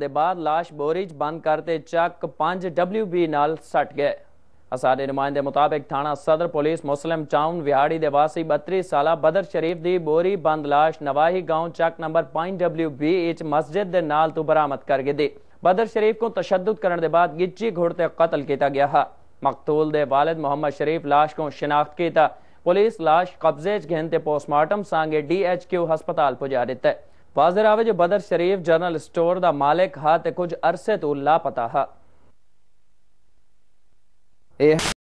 ਦੇ ਬਾਅਦ লাশ ਬੋਰੀਜ ਬੰਦ ਕਰਤੇ ਚੱਕ 5 WB ਨਾਲ ਸੱਟ ਗਏ ਅਸਾਦੇ ਨੁਮਾਇੰਦੇ ਮੁਤਾਬਕ ਥਾਣਾ ਸਦਰ ਪੁਲਿਸ ਮੁਸਲਮ ਟਾਊਨ ਵਿਹਾੜੀ ਦੇ ਵਾਸੀ 32 ਸਾਲਾ ਬਦਰ ਸ਼ਰੀਫ ਦੀ ਬੋਰੀ ਬੰਦ লাশ ਨਵਾਹੀ گاؤں ਚੱਕ ਨੰਬਰ 5 WB ਇਚ ਮਸਜਿਦ ਦੇ ਨਾਲ ਤੋਂ ਬਰਾਮਦ ਕਰ ਗਏ ਦੇ ਬਦਰ ਸ਼ਰੀਫ ਕੋ ਤਸ਼ੱਦਦ ਕਰਨ ਦੇ ਬਾਅਦ ਗਿੱਚੀ ਘੋੜ ਤੇ ਕਤਲ ਕੀਤਾ ਗਿਆ ਹਾ ਮਕਤੂਲ ਦੇ ਵਾਲਿਦ ਮੁਹੰਮਦ ਸ਼ਰੀਫ লাশ ਕੋ ਸ਼ਨਾਖਤ ਕੀਤਾ ਪੁਲਿਸ লাশ ਕਬਜ਼ੇ 'ਚ ਤੇ ਪੋਸਟਮਾਰਟਮ ਸੰਗੇ ਡੀਐਚਕਿਊ ਹਸਪਤਾਲ ਪੁਜਾ ਦਿੱਤਾ ਵਾਜ਼ਰ ਆਵੇ ਜੇ ਬਦਰ ਸ਼ਰੀਫ ਜਨਰਲ ਸਟੋਰ ਦਾ ਮਾਲਕ ਹਾ ਤੇ ਕੁਝ ਅਰਸੇ ਤੋਂ ਲਾਪਤਾ ਹਾ ਇਹ